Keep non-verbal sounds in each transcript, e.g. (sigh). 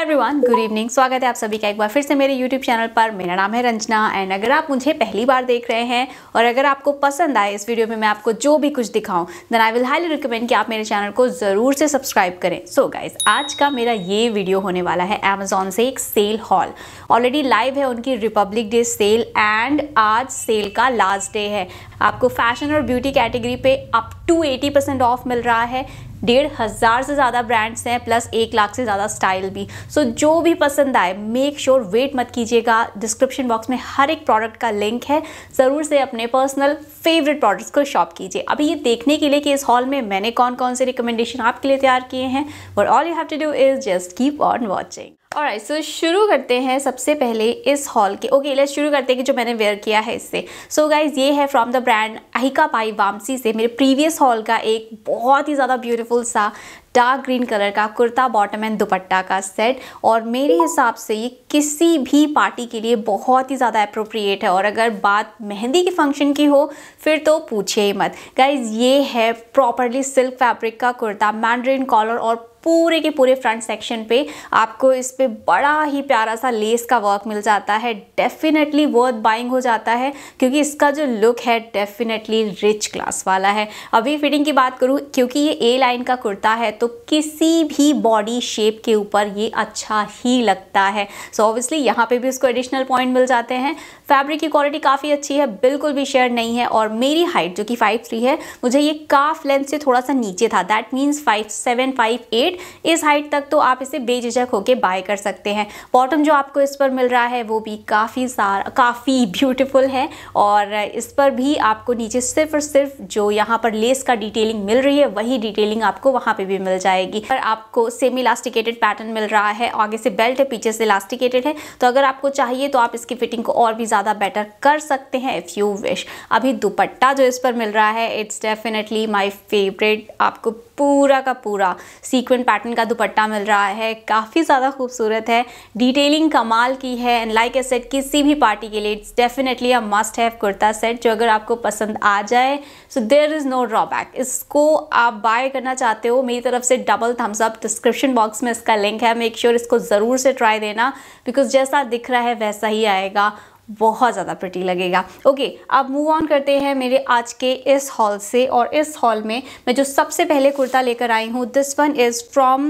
hi everyone good evening स्वागत है आप सभी का एक बार फिर से मेरे यूट्यूब चैनल पर मेरा नाम है रंजना एंड अगर आप मुझे पहली बार देख रहे हैं और अगर आपको पसंद आए इस वीडियो में मैं आपको जो भी कुछ दिखाऊं then I will highly recommend कि आप मेरे चैनल को ज़रूर से सब्सक्राइब करें सो so गाइज आज का मेरा ये वीडियो होने वाला है अमेजोन से एक सेल हॉल ऑलरेडी लाइव है उनकी रिपब्लिक डे सेल एंड आज सेल का लास्ट डे है आपको फैशन और ब्यूटी कैटेगरी पे अप 280 परसेंट ऑफ मिल रहा है डेढ़ हज़ार से ज़्यादा ब्रांड्स हैं प्लस एक लाख से ज़्यादा स्टाइल भी सो so, जो भी पसंद आए मेक श्योर वेट मत कीजिएगा डिस्क्रिप्शन बॉक्स में हर एक प्रोडक्ट का लिंक है ज़रूर से अपने पर्सनल फेवरेट प्रोडक्ट्स को शॉप कीजिए अभी ये देखने के लिए कि इस हॉल में मैंने कौन कौन से रिकमेंडेशन आपके लिए तैयार किए हैं but all you have to do is just keep on watching और आई सो शुरू करते हैं सबसे पहले इस हॉल के ओके लेट्स शुरू करते हैं कि जो मैंने वेयर किया है इससे सो so गाइज ये है from the brand Ahika by Vamsee से मेरे प्रीवियस हॉल का एक बहुत ही ज़्यादा ब्यूटीफुल सा डार्क ग्रीन कलर का कुर्ता बॉटम एंड दुपट्टा का सेट और मेरे हिसाब से ये किसी भी पार्टी के लिए बहुत ही ज़्यादा अप्रोप्रिएट है और अगर बात मेहंदी के फंक्शन की हो फिर तो पूछिए ही मत गाइज ये है प्रॉपरली सिल्क फैब्रिक का कुर्ता मैंड्रीन कॉलर और पूरे के पूरे फ्रंट सेक्शन पे आपको इस पर बड़ा ही प्यारा सा लेस का वर्क मिल जाता है डेफिनेटली वर्थ बाइंग हो जाता है क्योंकि इसका जो लुक है डेफिनेटली रिच क्लास वाला है अभी फिटिंग की बात करूँ क्योंकि ये ए लाइन का कुर्ता है तो किसी भी बॉडी शेप के ऊपर ये अच्छा ही लगता है सो ऑब्वियसली यहाँ पर भी उसको एडिशनल पॉइंट मिल जाते हैं फैब्रिक की क्वालिटी काफ़ी अच्छी है बिल्कुल भी शेयर नहीं है और मेरी हाइट जो कि फाइव थ्री है मुझे ये काफ लेंथ से थोड़ा सा नीचे था that means five seven five eight rate इस हाइट तक तो आप इसे बेझिझक होकर बाय कर सकते हैं बॉटम जो आपको इस पर मिल रहा है वो भी काफ़ी सार काफ़ी ब्यूटिफुल है और इस पर भी आपको नीचे सिर्फ और सिर्फ जो यहाँ पर लेस का डिटेलिंग मिल रही है वही डिटेलिंग आपको वहाँ पर भी मिल जाएगी पर आपको सेमी इलास्टिकेटेड पैटर्न मिल रहा है आगे से बेल्ट है पीछे से इलास्टिकेटेड है तो अगर आपको चाहिए तो आप इसकी फिटिंग को और भी ज़्यादा बेटर कर सकते हैं इफ़ यू विश अभी दुपट्टा जो इस पर मिल रहा है इट्स डेफिनेटली माई फेवरेट आपको पूरा का पूरा सीक्वेंट पैटर्न का दुपट्टा मिल रहा है काफ़ी ज़्यादा खूबसूरत है डिटेलिंग कमाल की है एंड लाइक ए सेट किसी भी पार्टी के लिए it's definitely a must have kurta set जो अगर आपको पसंद आ जाए so there is no drawback इसको आप बाय करना चाहते हो मेरी तरफ से double thumbs up description box में इसका लिंक है मेक श्योर sure इसको ज़रूर से ट्राई देना बिकॉज जैसा दिख रहा है वैसा ही आएगा बहुत ज़्यादा प्रटी लगेगा ओके अब मूव ऑन करते हैं मेरे आज के इस हॉल से और इस हॉल में मैं जो सबसे पहले कुर्ता लेकर आई हूँ this one is from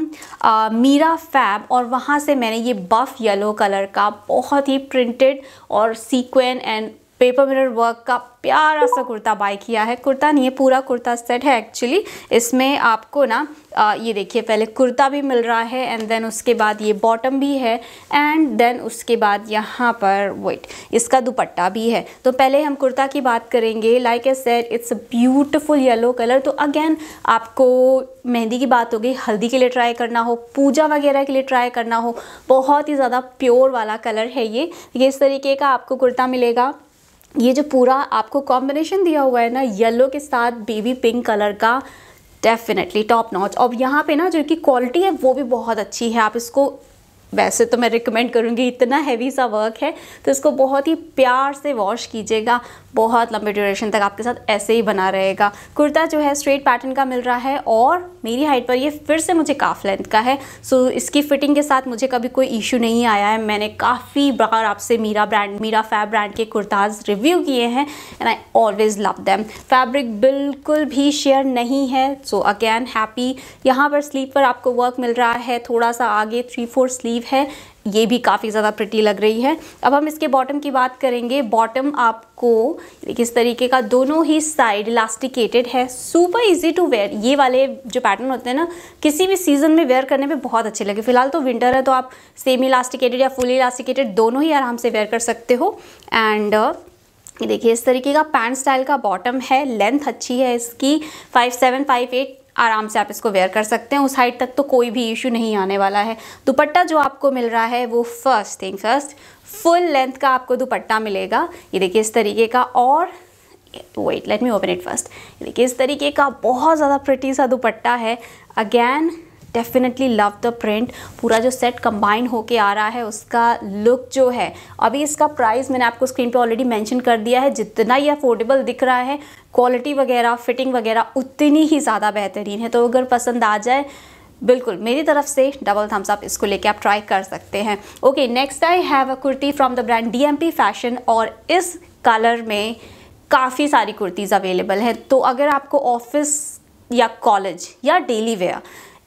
Meera Fab और वहाँ से मैंने ये बफ येलो कलर का बहुत ही प्रिंटेड और sequin and paper mirror work का प्यारा सा कुर्ता बाय किया है कुर्ता नहीं है पूरा कुर्ता सेट है एक्चुअली इसमें आपको ना आ, ये देखिए पहले कुर्ता भी मिल रहा है एंड देन उसके बाद ये बॉटम भी है एंड देन उसके बाद यहाँ पर वेट इसका दुपट्टा भी है तो पहले हम कुर्ता की बात करेंगे like a set it's a beautiful yellow colour तो अगेन आपको मेहंदी की बात हो गई हल्दी के लिए ट्राई करना हो पूजा वगैरह के लिए ट्राई करना हो बहुत ही ज़्यादा प्योर वाला कलर है ये इस तरीके का आपको कुर्ता मिलेगा ये जो पूरा आपको कॉम्बिनेशन दिया हुआ है ना येलो के साथ बेबी पिंक कलर का डेफिनेटली टॉप नॉच और यहाँ पे ना जो कि क्वालिटी है वो भी बहुत अच्छी है आप इसको वैसे तो मैं रिकमेंड करूँगी इतना हैवी सा वर्क है तो इसको बहुत ही प्यार से वॉश कीजिएगा बहुत लंबे ड्यूरेशन तक आपके साथ ऐसे ही बना रहेगा कुर्ता जो है स्ट्रेट पैटर्न का मिल रहा है और मेरी हाइट पर ये फिर से मुझे काफ़ लेंथ का है सो इसकी फिटिंग के साथ मुझे कभी कोई इशू नहीं आया है मैंने काफ़ी बार आपसे Meera brand Meera Fab brand के कुर्ताज रिव्यू किए हैं and I always love them fabric बिल्कुल भी शेयर नहीं है सो अगैन हैप्पी यहाँ पर स्लीव पर आपको वर्क मिल रहा है थोड़ा सा आगे थ्री फोर स्लीव स्लीव है ये भी काफ़ी ज़्यादा प्रिटी लग रही है अब हम इसके बॉटम की बात करेंगे बॉटम आपको किस तरीके का दोनों ही साइड इलास्टिकेटेड है सुपर इजी टू वेयर ये वाले जो पैटर्न होते हैं ना किसी भी सीज़न में वेयर करने में बहुत अच्छे लगे फिलहाल तो विंटर है तो आप सेमी इलास्टिकेटेड या फुली इलास्टिकेटेड दोनों ही आराम से वेयर कर सकते हो एंड देखिए इस तरीके का पैंट स्टाइल का बॉटम है लेंथ अच्छी है इसकी फाइव सेवन फाइव एट आराम से आप इसको वेयर कर सकते हैं उस हाइट तक तो कोई भी इशू नहीं आने वाला है दुपट्टा जो आपको मिल रहा है वो first thing first full length का आपको दुपट्टा मिलेगा ये देखिए इस तरीके का और wait let me open it first देखिए इस तरीके का बहुत ज़्यादा प्रटी सा दुपट्टा है again definitely love the print पूरा जो सेट कंबाइन होके आ रहा है उसका लुक जो है अभी इसका प्राइस मैंने आपको स्क्रीन पे ऑलरेडी मेंशन कर दिया है जितना ये अफोर्डेबल दिख रहा है क्वालिटी वगैरह फिटिंग वगैरह उतनी ही ज़्यादा बेहतरीन है तो अगर पसंद आ जाए बिल्कुल मेरी तरफ से डबल थम्स अप इसको लेके आप ट्राई कर सकते हैं okay next I have a kurti from the brand D fashion और इस कलर में काफ़ी सारी कुर्तीज़ अवेलेबल हैं तो अगर आपको ऑफिस या कॉलेज या डेली वेयर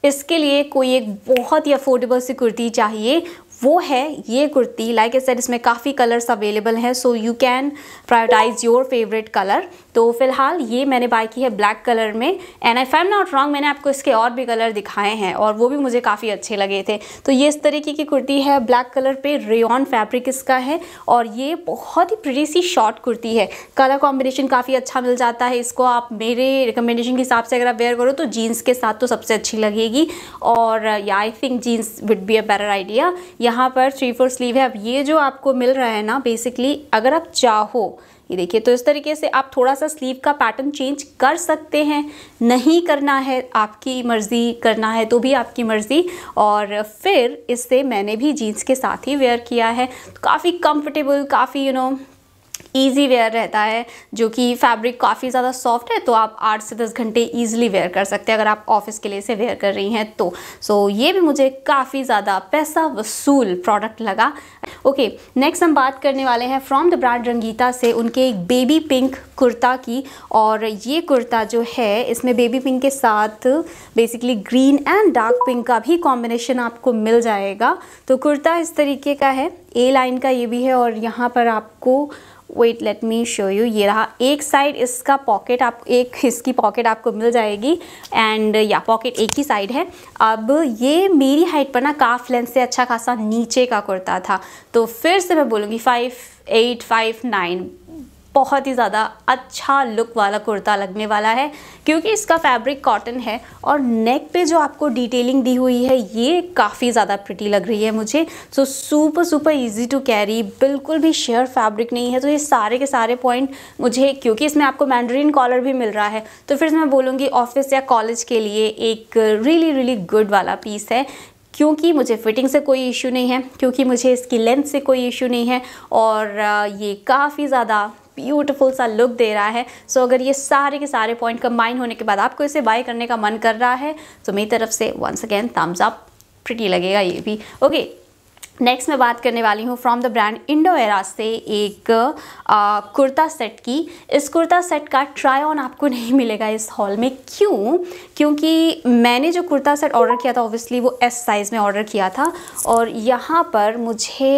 इसके लिए कोई एक बहुत ही अफोर्डेबल सी कुर्ती चाहिए वो है ये कुर्ती लाइक ए सेट इसमें काफ़ी कलर्स अवेलेबल हैं so you can prioritise your favourite colour तो फिलहाल ये मैंने बाय की है ब्लैक कलर में and I am not wrong मैंने आपको इसके और भी कलर दिखाए हैं और वो भी मुझे काफ़ी अच्छे लगे थे तो ये इस तरीके की कुर्ती है ब्लैक कलर पे रेन फैब्रिक इसका है और ये बहुत ही प्रिटी सी शॉर्ट कुर्ती है कलर कॉम्बिनेशन काफ़ी अच्छा मिल जाता है इसको आप मेरे रिकमेंडेशन के हिसाब से अगर आप वेयर करो तो जीन्स के साथ तो सबसे अच्छी लगेगी और I think jeans would be a better idea या यहाँ पर थ्री फोर स्लीव है अब ये जो आपको मिल रहा है ना बेसिकली अगर आप चाहो ये देखिए तो इस तरीके से आप थोड़ा सा स्लीव का पैटर्न चेंज कर सकते हैं नहीं करना है आपकी मर्ज़ी करना है तो भी आपकी मर्ज़ी और फिर इससे मैंने भी जीन्स के साथ ही वेयर किया है तो काफ़ी कंफर्टेबल काफ़ी यू नो ईजी वेयर रहता है जो कि फैब्रिक काफ़ी ज़्यादा सॉफ्ट है तो आप आठ से दस घंटे ईजिली वेयर कर सकते हैं अगर आप ऑफिस के लिए इसे वेयर कर रही हैं तो सो so, ये भी मुझे काफ़ी ज़्यादा पैसा वसूल प्रोडक्ट लगा ओके okay, नेक्स्ट हम बात करने वाले हैं फ्रॉम द ब्रांड रंगीता से उनके एक बेबी पिंक कुर्ता की और ये कुर्ता जो है इसमें बेबी पिंक के साथ basically green and dark pink का भी कॉम्बिनेशन आपको मिल जाएगा तो कुर्ता इस तरीके का है ए लाइन का ये भी है और यहाँ पर आपको wait let me show you ये रहा एक साइड इसका पॉकेट आप एक इसकी पॉकेट आपको मिल जाएगी एंड या पॉकेट एक ही साइड है अब ये मेरी हाइट पर ना काफ लेंथ से अच्छा खासा नीचे का कुर्ता था तो फिर से मैं बोलूँगी फाइव एट फाइव नाइन बहुत ही ज़्यादा अच्छा लुक वाला कुर्ता लगने वाला है क्योंकि इसका फैब्रिक कॉटन है और नेक पे जो आपको डिटेलिंग दी हुई है ये काफ़ी ज़्यादा प्रिटी लग रही है मुझे so super super easy to carry बिल्कुल भी शेयर फैब्रिक नहीं है तो ये सारे के सारे पॉइंट मुझे क्योंकि इसमें आपको मैंड्रीन कॉलर भी मिल रहा है तो फिर मैं बोलूँगी ऑफिस या कॉलेज के लिए एक रियली रियली गुड वाला पीस है क्योंकि मुझे फिटिंग से कोई इशू नहीं है क्योंकि मुझे इसकी लेंथ से कोई इशू नहीं है और ये काफ़ी ज़्यादा ब्यूटीफुल सा लुक दे रहा है सो so, अगर ये सारे के सारे पॉइंट कंबाइन होने के बाद आपको इसे बाय करने का मन कर रहा है तो मेरी तरफ से once again thumbs up pretty लगेगा ये भी ओके okay, नेक्स्ट मैं बात करने वाली हूँ from the brand Indo Era से एक आ, कुर्ता सेट की इस कुर्ता सेट का ट्राई ऑन आपको (laughs) नहीं मिलेगा इस हॉल में क्यों क्योंकि मैंने जो कुर्ता सेट ऑर्डर किया था ऑब्वियसली वो एस साइज़ में ऑर्डर किया था और यहाँ पर मुझे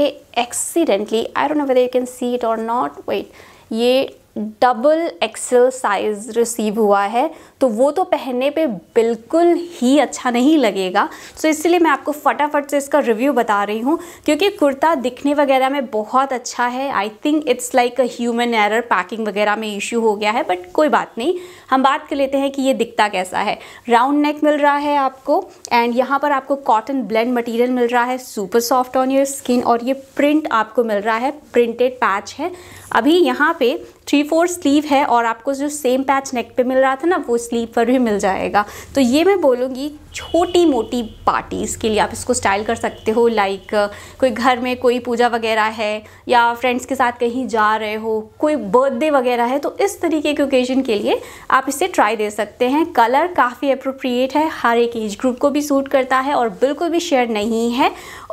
accidentally I don't know whether you can see it or not wait ये डबल एक्सेल साइज़ रिसीव हुआ है तो वो तो पहनने पे बिल्कुल ही अच्छा नहीं लगेगा सो so, इसलिए मैं आपको फटाफट से इसका रिव्यू बता रही हूँ क्योंकि कुर्ता दिखने वगैरह में बहुत अच्छा है I think it's like a human error packing वगैरह में इश्यू हो गया है बट कोई बात नहीं हम बात कर लेते हैं कि ये दिखता कैसा है राउंड नेक मिल रहा है आपको एंड यहाँ पर आपको कॉटन ब्लेंड मटीरियल मिल रहा है super soft on your skin और ये प्रिंट आपको मिल रहा है प्रिंटेड पैच है अभी यहाँ पर थ्री फोर स्लीव है और आपको जो सेम पैच नेक पे मिल रहा था ना वो स्लीव पर भी मिल जाएगा तो ये मैं बोलूँगी छोटी मोटी पार्टीज़ के लिए आप इसको स्टाइल कर सकते हो लाइक कोई घर में कोई पूजा वगैरह है या फ्रेंड्स के साथ कहीं जा रहे हो कोई बर्थडे वगैरह है तो इस तरीके के ओकेजन के लिए आप इसे ट्राई दे सकते हैं कलर काफ़ी अप्रोप्रिएट है हर एक एज ग्रुप को भी सूट करता है और बिल्कुल भी शेयर नहीं है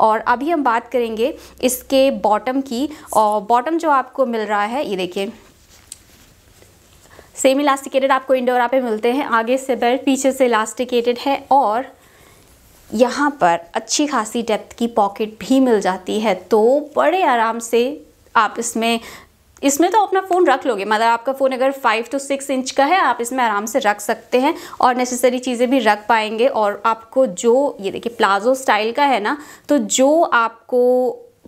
और अभी हम बात करेंगे इसके बॉटम की और बॉटम जो आपको मिल रहा है ये देखिए सेम इलास्टिकेटेड आपको इंडोरा पे मिलते हैं आगे से बेल्ट पीछे से इलास्टिकेटेड है और यहाँ पर अच्छी खासी डेप्थ की पॉकेट भी मिल जाती है तो बड़े आराम से आप इसमें इसमें तो अपना फ़ोन रख लोगे मतलब आपका फ़ोन अगर फाइव टू सिक्स इंच का है आप इसमें आराम से रख सकते हैं और नेसेसरी चीज़ें भी रख पाएंगे और आपको जो ये देखिए प्लाजो स्टाइल का है ना तो जो आपको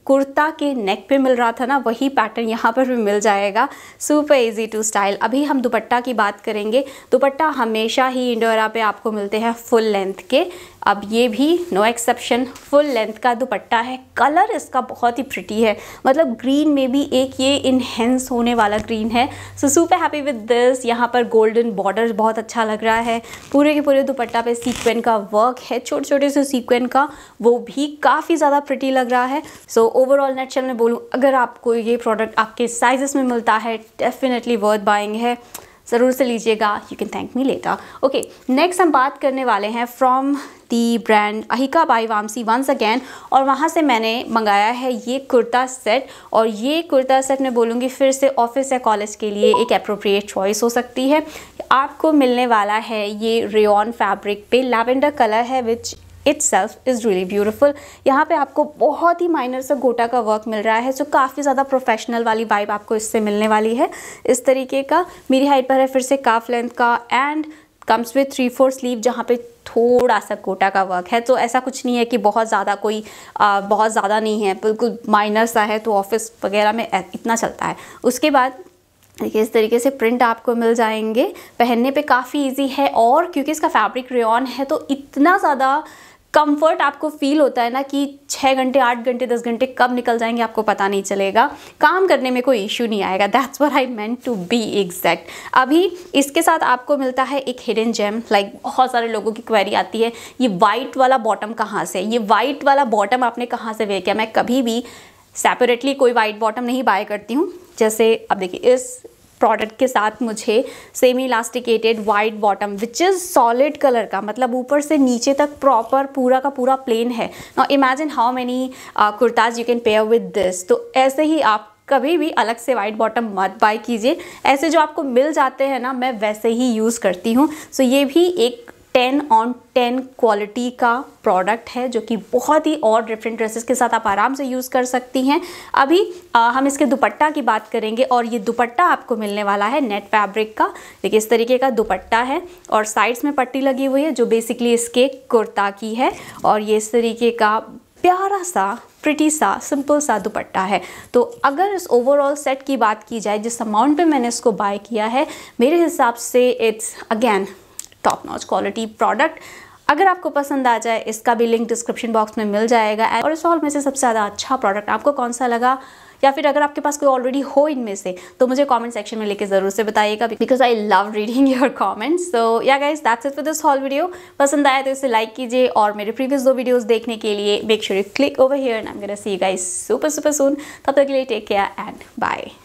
कुर्ता के नेक पे मिल रहा था ना वही पैटर्न यहाँ पर भी मिल जाएगा सुपर इजी टू स्टाइल अभी हम दुपट्टा की बात करेंगे दुपट्टा हमेशा ही इंडोरा पे आपको मिलते हैं फुल लेंथ के अब ये भी नो एक्सेप्शन फुल लेंथ का दुपट्टा है कलर इसका बहुत ही प्रिटी है मतलब ग्रीन में भी एक ये इन्हेंस होने वाला ग्रीन है so super happy with this यहाँ पर गोल्डन बॉर्डर बहुत अच्छा लग रहा है पूरे के पूरे दुपट्टा पे सीक्वेंट का वर्क है छोटे छोटे से सीक्वेंट का वो भी काफ़ी ज़्यादा प्रिटी लग रहा है सो ओवरऑल नेट चल मैं बोलूँ अगर आपको ये प्रोडक्ट आपके साइज़ में मिलता है डेफिनेटली वर्थ बाइंग है ज़रूर से लीजिएगा you can thank me later okay next हम बात करने वाले हैं from the brand Ahika by Vamsee once again और वहाँ से मैंने मंगाया है ये कुर्ता सेट और ये कुर्ता सेट मैं बोलूँगी फिर से ऑफिस या कॉलेज के लिए एक अप्रोप्रिएट चॉइस हो सकती है आपको मिलने वाला है ये रेन फैब्रिक पे लैवेंडर कलर है which self is really beautiful यहाँ पे आपको बहुत ही माइनर सा गोटा का वर्क मिल रहा है सो काफ़ी ज़्यादा प्रोफेशनल वाली वाइब आपको इससे मिलने वाली है इस तरीके का मेरी हाइट पर है फिर से काफ लेंथ का and comes with three four sleeve जहाँ पे थोड़ा सा कोटा का वर्क है तो ऐसा कुछ नहीं है कि बहुत ज़्यादा कोई आ, बहुत ज़्यादा नहीं है बिल्कुल माइनर सा है तो ऑफिस वगैरह में इतना चलता है उसके बाद देखिए इस तरीके से प्रिंट आपको मिल जाएंगे पहनने पे काफ़ी इजी है और क्योंकि इसका फैब्रिक रेन है तो इतना ज़्यादा कंफर्ट आपको फील होता है ना कि छः घंटे आठ घंटे दस घंटे कब निकल जाएंगे आपको पता नहीं चलेगा काम करने में कोई इश्यू नहीं आएगा that's what I meant to be exact अभी इसके साथ आपको मिलता है एक हिडन जेम लाइक बहुत सारे लोगों की क्वेरी आती है ये वाइट वाला बॉटम कहाँ से ये वाइट वाला बॉटम आपने कहाँ से वे किया मैं कभी भी सेपरेटली कोई वाइट बॉटम नहीं बाय करती हूँ जैसे अब देखिए इस प्रोडक्ट के साथ मुझे semi elasticated white bottom which is solid colour का मतलब ऊपर से नीचे तक प्रॉपर पूरा का पूरा प्लेन है ना imagine how many kurtas you can pair with this तो ऐसे ही आप कभी भी अलग से वाइट बॉटम मत बाई कीजिए ऐसे जो आपको मिल जाते हैं ना मैं वैसे ही यूज़ करती हूँ सो so ये भी एक टेन ऑन टेन क्वालिटी का प्रोडक्ट है जो कि बहुत ही और डिफरेंट ड्रेसेस के साथ आप आराम से यूज़ कर सकती हैं अभी आ, हम इसके दुपट्टा की बात करेंगे और ये दुपट्टा आपको मिलने वाला है नेट फैब्रिक का देखिए इस तरीके का दुपट्टा है और साइड्स में पट्टी लगी हुई है जो बेसिकली इसके कुर्ता की है और ये इस तरीके का प्यारा सा प्रिटी सा सिंपल सा दुपट्टा है तो अगर इस ओवरऑल सेट की बात की जाए जिस अमाउंट पे मैंने इसको बाय किया है मेरे हिसाब से it's again top notch quality product अगर आपको पसंद आ जाए इसका भी लिंक डिस्क्रिप्शन बॉक्स में मिल जाएगा और इस हॉल में से सबसे ज़्यादा अच्छा प्रोडक्ट आपको कौन सा लगा या फिर अगर आपके पास कोई ऑलरेडी हो इनमें से तो मुझे कमेंट सेक्शन में लेके ज़रूर से बताइएगा because I love reading your comments so yeah guys that's it for this haul video पसंद आया तो इसे लाइक कीजिए और मेरे प्रीवियस दो वीडियोस देखने के लिए make sure you click over here and I am gonna see you guys super super soon तब तक के लिए टेक केयर एंड बाय